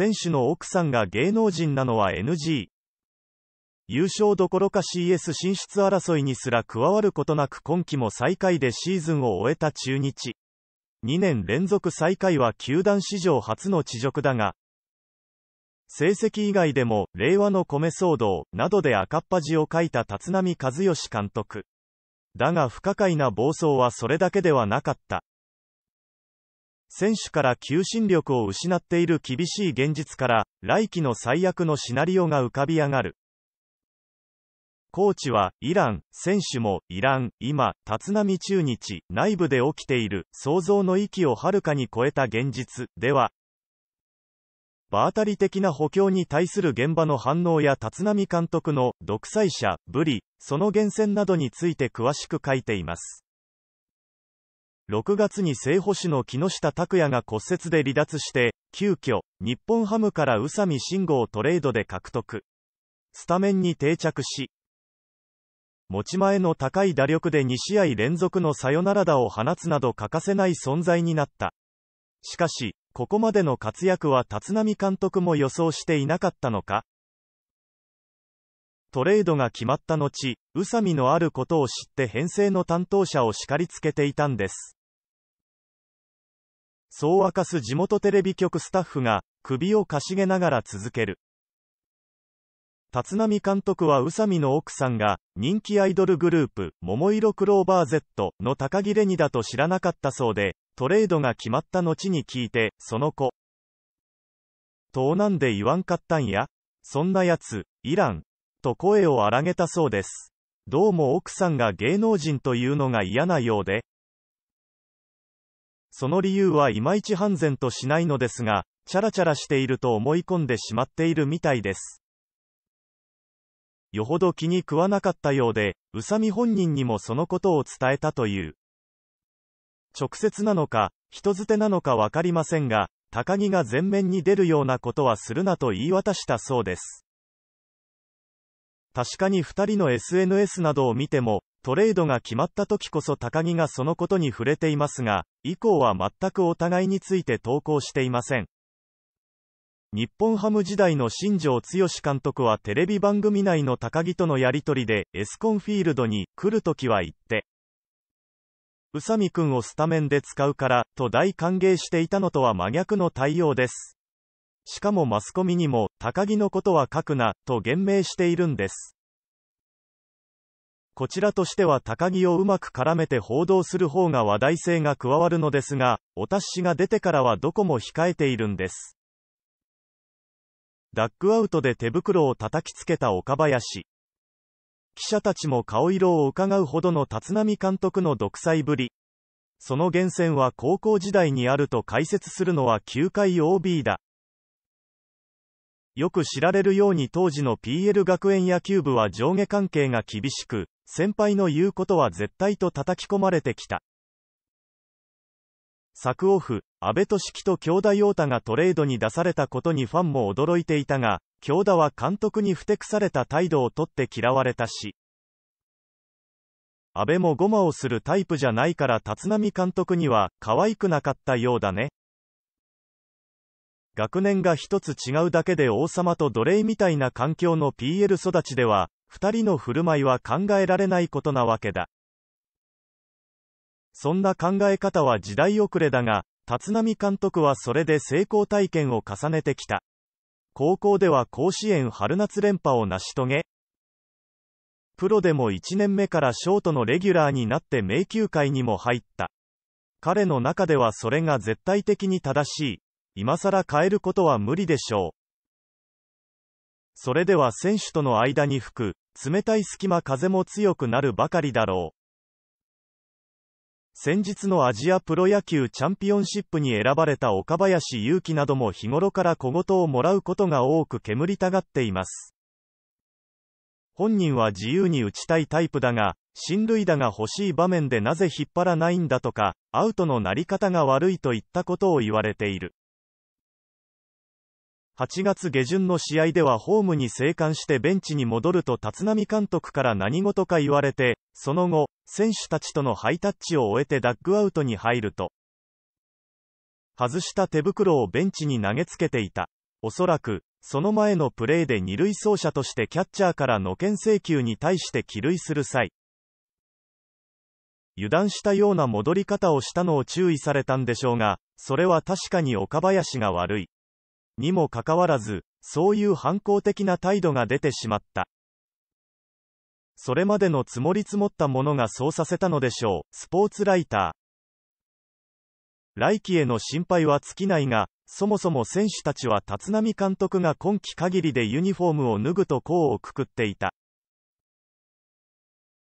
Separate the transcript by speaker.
Speaker 1: 選手の奥さんが芸能人なのは NG。優勝どころか CS 進出争いにすら加わることなく今季も最下位でシーズンを終えた中日。2年連続最下位は球団史上初の地辱だが、成績以外でも、令和の米騒動などで赤っ恥を書いた立浪和義監督。だが不可解な暴走はそれだけではなかった。選手から求心力を失っている厳しい現実から、来季の最悪のシナリオが浮かび上がる。コーチは、イラン、選手も、イラン、今、立浪中日、内部で起きている、想像の域をはるかに超えた現実、では、場当たり的な補強に対する現場の反応や立浪監督の、独裁者、ぶり、その源泉などについて詳しく書いています。6月に正捕手の木下拓也が骨折で離脱して、急遽、日本ハムから宇佐美慎吾をトレードで獲得。スタメンに定着し、持ち前の高い打力で2試合連続のサヨナラ打を放つなど欠かせない存在になった。しかし、ここまでの活躍は立浪監督も予想していなかったのかトレードが決まった後、宇佐美のあることを知って編成の担当者を叱りつけていたんです。そう明かす地元テレビ局スタッフが、首をかしげながら続ける。立浪監督は宇佐美の奥さんが、人気アイドルグループ、桃色クローバー Z の高木レニだと知らなかったそうで、トレードが決まった後に聞いて、その子。盗難んで言わんかったんやそんなやつ、いらん。と声を荒げたそうです。どうも奥さんが芸能人というのが嫌なようで、その理由はいまいち半然としないのですが、チャラチャラしていると思い込んでしまっているみたいです。よほど気に食わなかったようで、宇佐美本人にもそのことを伝えたという。直接なのか、人づてなのかわかりませんが、高木が前面に出るようなことはするなと言い渡したそうです。確かに2人の SNS などを見ても、トレードが決まった時こそ高木がそのことに触れていますが、以降は全くお互いについて投稿していません。日本ハム時代の新庄剛志監督はテレビ番組内の高木とのやり取りで、エスコンフィールドに来るときは行って、宇佐美くんをスタメンで使うから、と大歓迎していたのとは真逆の対応です。しかもマスコミにも、高木のことは書くな、と言明しているんです。こちらとしては高木をうまく絡めて報道する方が話題性が加わるのですが、お達しが出てからはどこも控えているんです。ダッグアウトで手袋を叩きつけた岡林。記者たちも顔色を伺うほどの立浪監督の独裁ぶり。その源泉は高校時代にあると解説するのは球界 OB だ。よく知られるように当時の PL 学園野球部は上下関係が厳しく、先輩の言うことは絶対と叩き込まれてきた。作オフ、安倍俊樹と京田陽太がトレードに出されたことにファンも驚いていたが、京田は監督にふてくされた態度をとって嫌われたし、安倍もゴマをするタイプじゃないから立浪監督には可愛くなかったようだね。学年が一つ違うだけで王様と奴隷みたいな環境の PL 育ちでは、二人の振る舞いは考えられないことなわけだ。そんな考え方は時代遅れだが、立浪監督はそれで成功体験を重ねてきた。高校では甲子園春夏連覇を成し遂げ、プロでも1年目からショートのレギュラーになって迷宮界にも入った。彼の中ではそれが絶対的に正しい。今更変えることは無理でしょう。それでは選手との間に吹く、冷たい隙間風も強くなるばかりだろう。先日のアジアプロ野球チャンピオンシップに選ばれた岡林勇樹なども日頃から小言をもらうことが多く煙たがっています。本人は自由に打ちたいタイプだが、進塁打が欲しい場面でなぜ引っ張らないんだとか、アウトのなり方が悪いといったことを言われている。8月下旬の試合ではホームに生還してベンチに戻ると立浪監督から何事か言われて、その後、選手たちとのハイタッチを終えてダッグアウトに入ると、外した手袋をベンチに投げつけていた。おそらく、その前のプレーで二塁走者としてキャッチャーからのけん請求に対して帰塁する際、油断したような戻り方をしたのを注意されたんでしょうが、それは確かに岡林が悪い。にもかかわらず、そういう反抗的な態度が出てしまった。それまでの積もり積もったものがそうさせたのでしょう、スポーツライター。来季への心配は尽きないが、そもそも選手たちは立浪監督が今季限りでユニフォームを脱ぐと功をくくっていた。